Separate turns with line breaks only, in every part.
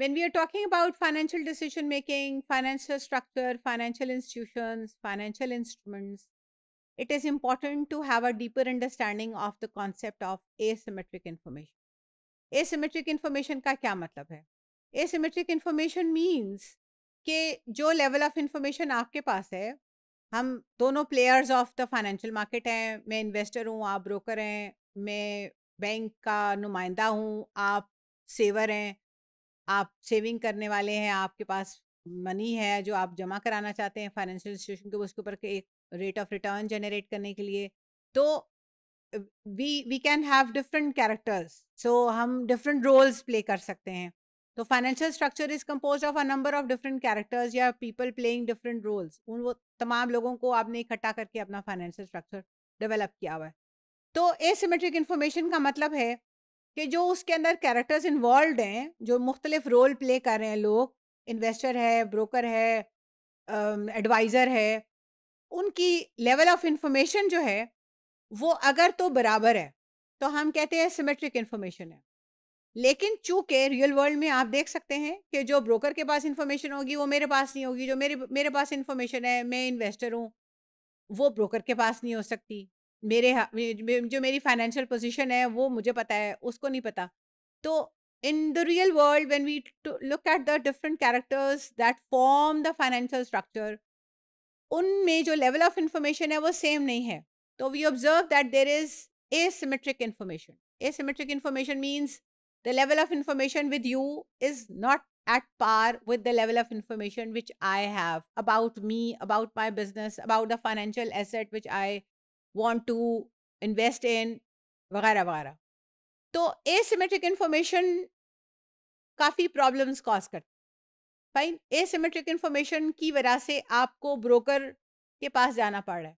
when we are talking about financial decision making, financial structure, financial institutions, financial instruments, it is important to have a deeper understanding of the concept of asymmetric information. Asymmetric information ka kya matlab hai Asymmetric information means ke jo level of information aapke paas hai हम दोनों players of the financial market हैं मैं investor हूँ आप broker हैं मैं bank का नुमाइंदा हूँ आप सेवर हैं आप सेविंग करने वाले हैं आपके पास मनी है जो आप जमा कराना चाहते हैं फाइनेंशियल इंस्टीट्यूशन के उसके ऊपर एक रेट ऑफ रिटर्न जनरेट करने के लिए तो we we can have different characters so हम डिफरेंट रोल्स प्ले कर सकते हैं तो financial structure is compose of a number of different characters या पीपल प्लेइंग डिफरेंट रोल्स उन वो तमाम लोगों को आपने इकट्ठा करके अपना फाइनेंशियल स्ट्रक्चर डेवलप किया हुआ है तो एसिमेट्रिक इन्फॉर्मेशन का मतलब है कि जो उसके अंदर कैरेक्टर्स इन्वॉल्व हैं जो मुख्तलिफ रोल प्ले कर रहे हैं लोग इन्वेस्टर है ब्रोकर है एडवाइज़र है उनकी लेवल ऑफ इंफॉर्मेशन जो है वो अगर तो बराबर है तो हम कहते हैं सिमेट्रिक इन्फॉर्मेशन है लेकिन चूंकि रियल वर्ल्ड में आप देख सकते हैं कि जो ब्रोकर के पास इन्फॉर्मेशन होगी वो मेरे पास नहीं होगी जो मेरे मेरे पास इन्फॉर्मेशन है मैं इन्वेस्टर हूँ वो ब्रोकर के पास नहीं हो सकती मेरे जो मेरी फाइनेंशियल पोजीशन है वो मुझे पता है उसको नहीं पता तो in the real world when we look at the different characters that form the financial structure उनमें जो लेवल ऑफ इंफॉर्मेशन है वो सेम नहीं है तो we observe that there is a information information symmetric information means the level of information with you is not at par with the level of information which I have about me about my business about the financial asset which I want to invest in वगैरह वगैरह तो symmetric information काफ़ी problems cause करती fine a symmetric information की वजह से आपको broker के पास जाना पड़ रहा है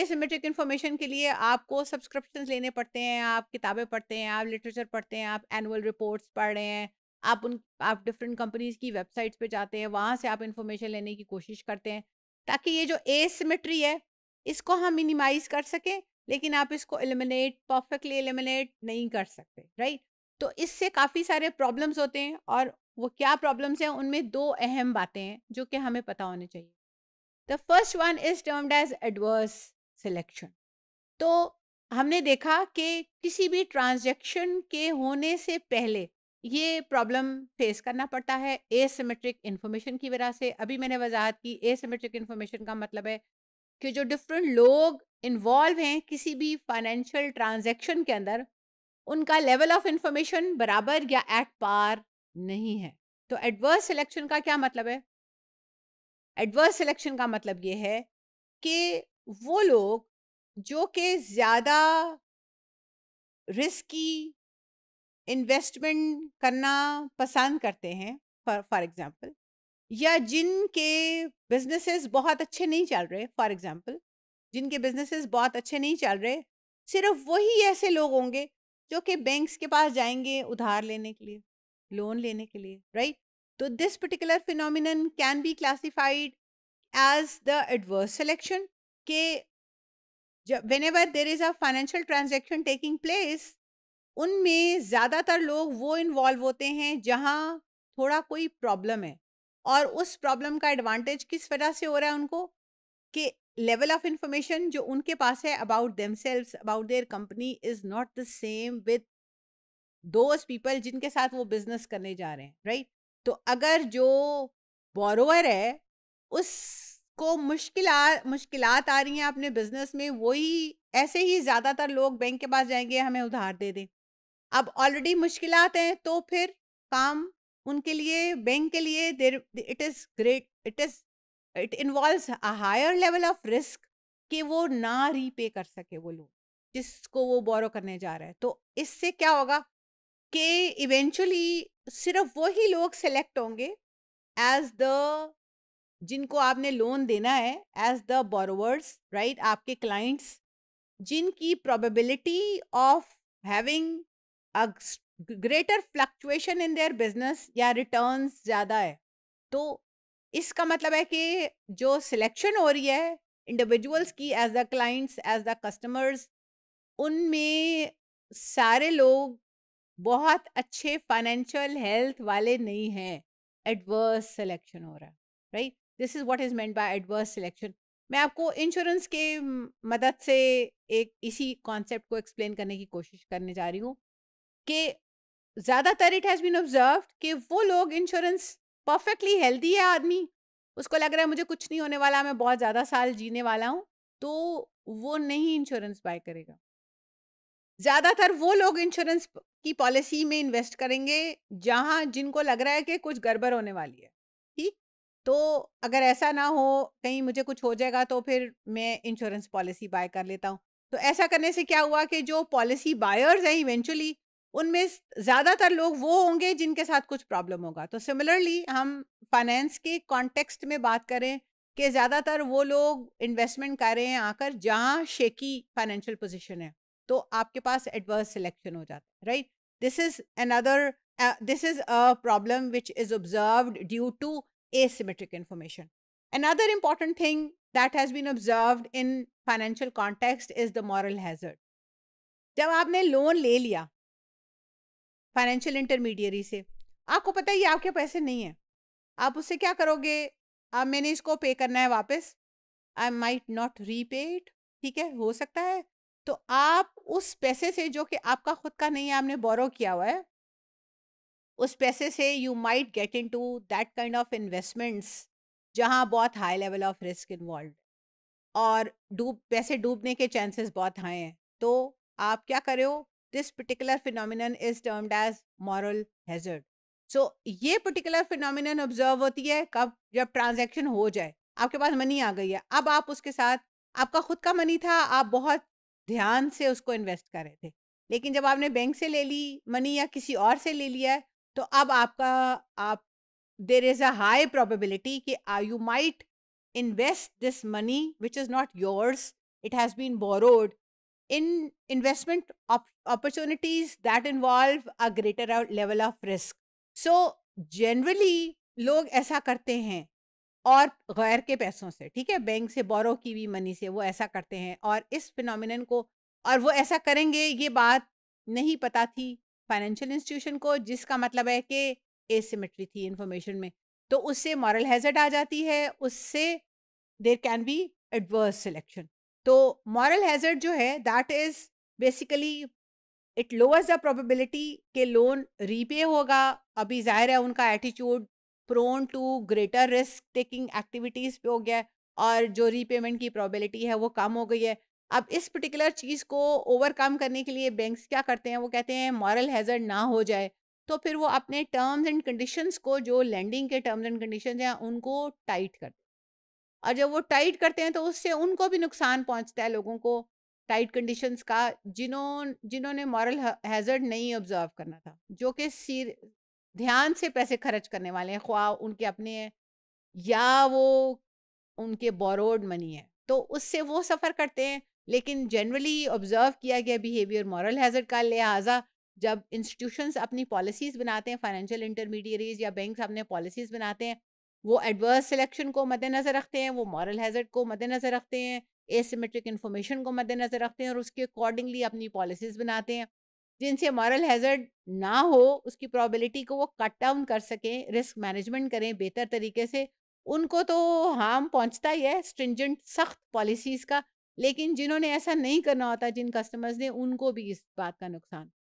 ए सीमेट्रिक इन्फॉर्मेशन के लिए आपको सब्सक्रिप्शन लेने पड़ते हैं आप किताबें पढ़ते हैं आप लिटरेचर पढ़ते हैं आप एनुअल रिपोर्ट्स पढ़ रहे हैं आप उन आप डिफरेंट कंपनीज की वेबसाइट्स पे जाते हैं वहाँ से आप इन्फॉर्मेशन लेने की कोशिश करते हैं ताकि ये जो ए सीमेट्री है इसको हम मिनिमाइज कर सकें लेकिन आप इसको एलिमिनेट परफेक्टली एलिमिनेट नहीं कर सकते राइट तो इससे काफ़ी सारे प्रॉब्लम्स होते हैं और वो क्या प्रॉब्लम्स हैं उनमें दो अहम बातें हैं जो कि हमें पता होने चाहिए the first one is termed as adverse selection तो हमने देखा कि किसी भी ट्रांजेक्शन के होने से पहले ये प्रॉब्लम फेस करना पड़ता है एसिमेट्रिक इन्फॉर्मेशन की वजह से अभी मैंने वजाहत की एसिमेट्रिक इन्फॉर्मेशन का मतलब है कि जो डिफरेंट लोग इन्वॉल्व हैं किसी भी फाइनेंशियल ट्रांजेक्शन के अंदर उनका लेवल ऑफ इंफॉर्मेशन बराबर या एट पार नहीं है तो एडवर्स सिलेक्शन का क्या मतलब है एडवर्स सिलेक्शन का मतलब ये है कि वो लोग जो कि ज़्यादा रिस्की इन्वेस्टमेंट करना पसंद करते हैं फॉर एग्ज़ाम्पल या जिनके बिजनेसेस बहुत अच्छे नहीं चल रहे फॉर एग्जांपल जिनके बिजनेसेस बहुत अच्छे नहीं चल रहे सिर्फ वही ऐसे लोग होंगे जो कि बैंक्स के पास जाएंगे उधार लेने के लिए लोन लेने के लिए राइट तो this particular phenomenon can be classified as the adverse selection के whenever there is a financial transaction taking place उनमें ज़्यादातर लोग वो इन्वॉल्व होते हैं जहाँ थोड़ा कोई प्रॉब्लम है और उस प्रॉब्लम का एडवांटेज किस वजह से हो रहा है उनको कि लेवल ऑफ इंफॉर्मेशन जो उनके पास है about themselves about their company is not the same with those people जिनके साथ वो बिजनेस करने जा रहे हैं राइट right? तो अगर जो बोरोवर है उसको मुश्किल मुश्किल आ रही हैं अपने बिजनेस में वही ऐसे ही ज़्यादातर लोग बैंक के पास जाएंगे हमें उधार दे दें अब ऑलरेडी मुश्किल हैं तो फिर काम उनके लिए बैंक के लिए there it is great it is it involve a higher level of risk कि वो ना रीपे कर सके वो लोन जिसको वो बोरो करने जा रहा है तो इससे क्या होगा कि इवेंचुअली सिर्फ वही लोग सेलेक्ट होंगे एज द जिनको आपने लोन देना है एज द बोरोवर्स राइट आपके क्लाइंट्स जिनकी probability of having a greater fluctuation in their business या रिटर्न्स ज़्यादा है तो इसका मतलब है कि जो सिलेक्शन हो रही है इंडिविजुअल्स की as the clients as the customers उनमें सारे लोग बहुत अच्छे फाइनेंशियल हेल्थ वाले नहीं हैं एडवर्स सिलेक्शन हो रहा है right this is what is meant by adverse selection मैं आपको इंश्योरेंस के मदद से एक इसी कॉन्सेप्ट को एक्सप्लेन करने की कोशिश करने जा रही हूँ कि ज़्यादातर इट हैज़ बीन ऑब्जर्व कि वो लोग इंश्योरेंस परफेक्टली हेल्दी है आदमी उसको लग रहा है मुझे कुछ नहीं होने वाला मैं बहुत ज़्यादा साल जीने वाला हूँ तो वो नहीं इंश्योरेंस बाय करेगा ज़्यादातर वो लोग इंश्योरेंस की पॉलिसी में इन्वेस्ट करेंगे जहाँ जिनको लग रहा है कि कुछ गड़बड़ होने वाली है ठीक तो अगर ऐसा ना हो कहीं मुझे कुछ हो जाएगा तो फिर मैं इंश्योरेंस पॉलिसी बाय कर लेता हूँ तो ऐसा करने से क्या हुआ कि जो पॉलिसी बायर्स हैं इवेंचुअली उनमें ज़्यादातर लोग वो होंगे जिनके साथ कुछ प्रॉब्लम होगा तो सिमिलरली हम फाइनेंस के कॉन्टेक्स्ट में बात करें कि ज़्यादातर वो लोग इन्वेस्टमेंट कर रहे हैं आकर जहाँ शेकी फाइनेंशियल पोजिशन है तो आपके पास एडवर्स सिलेक्शन हो जाता है right this is another this is a problem which is observe due to symmetric information Another important thing that has been observe in financial context is the moral hazard जब आपने loan ले लिया financial intermediary से आपको पता है ये आपके पैसे नहीं है आप उससे क्या करोगे आप मैंने इसको पे करना है वापस आई माइट नॉट रीपेड ठीक है हो सकता है तो आप उस पैसे से जो कि आपका खुद का नहीं है आपने बोरो किया हुआ है उस पैसे से you might get into that kind of investments जहाँ बहुत high level of risk involve और डूब पैसे डूबने के चांसेस बहुत हाई हैं तो आप क्या हो this particular phenomenon is termed as moral hazard so ये पर्टिकुलर फिनोमिन ऑब्जर्व होती है कब जब ट्रांजेक्शन हो जाए आपके पास मनी आ गई है अब आप उसके साथ आपका खुद का मनी था आप बहुत ध्यान से उसको इन्वेस्ट कर रहे थे लेकिन जब आपने बैंक से ले ली मनी या किसी और से ले लिया है तो अब आपका आप there is a high probability कि I you might invest this money which is not yours it has been borrowed in investment op opportunities that involve a greater level of risk. So generally लोग ऐसा करते हैं और गैर के पैसों से ठीक है बैंक से बोरो की भी मनी से वो ऐसा करते हैं और इस फिनोमिनन को और वो ऐसा करेंगे ये बात नहीं पता थी फाइनेंशियल इंस्टीट्यूशन को जिसका मतलब है कि एसिमेट्री थी इन्फॉर्मेशन में तो उससे मॉरल हैजर्ड आ जाती है उससे there can be adverse selection तो मॉरल हैजर्ड जो है that is basically it lowers the probability के लोन रीपे होगा अभी जाहिर है उनका attitude prone to greater risk taking activities पे हो गया है और जो रीपेमेंट की प्रोबेबिलिटी है वो कम हो गई है अब इस पर्टिकुलर चीज़ को ओवरकम करने के लिए बैंक्स क्या करते हैं वो कहते हैं मॉरल हैजर्ड ना हो जाए तो फिर वो अपने टर्म्स एंड कंडीशंस को जो लैंडिंग के टर्म्स एंड कंडीशंस हैं उनको टाइट करते हैं और जब वो टाइट करते हैं तो उससे उनको भी नुकसान पहुंचता है लोगों को टाइट कंडीशंस का जिन्हों जिन्होंने मॉरल हैजर्ड नहीं ऑब्जर्व करना था जो कि सीर ध्यान से पैसे खर्च करने वाले हैं ख्वा उनके अपने हैं या वो उनके बोरोड मनी है तो उससे वो सफ़र करते हैं लेकिन जनरली ऑब्ज़र्व किया गया बिहेवियर मॉरल हैजर्ड का लिहाजा जब इंस्टीट्यूशंस अपनी पॉलिसीज़ बनाते हैं फाइनेंशियल इंटरमीडियरीज या बैंक अपने पॉलिसीज़ बनाते हैं वो एडवर्स सिलेक्शन को मद्देनजर रखते हैं वो मॉरल हैजर्ड को मद्देनजर रखते हैं एसिमेट्रिक इन्फॉर्मेशन को मद्देनजर रखते हैं और उसके अकॉर्डिंगली अपनी पॉलिसीज बनाते हैं जिनसे मॉरल हैजर्ड ना हो उसकी प्रॉबिलिटी को वो कट डाउन कर सकें रिस्क मैनेजमेंट करें बेहतर तरीके से उनको तो हार्म पहुंचता ही है स्ट्रिंजेंट सख्त पॉलिसीज़ का लेकिन जिन्होंने ऐसा नहीं करना होता जिन कस्टमर्स ने उनको भी इस बात का नुकसान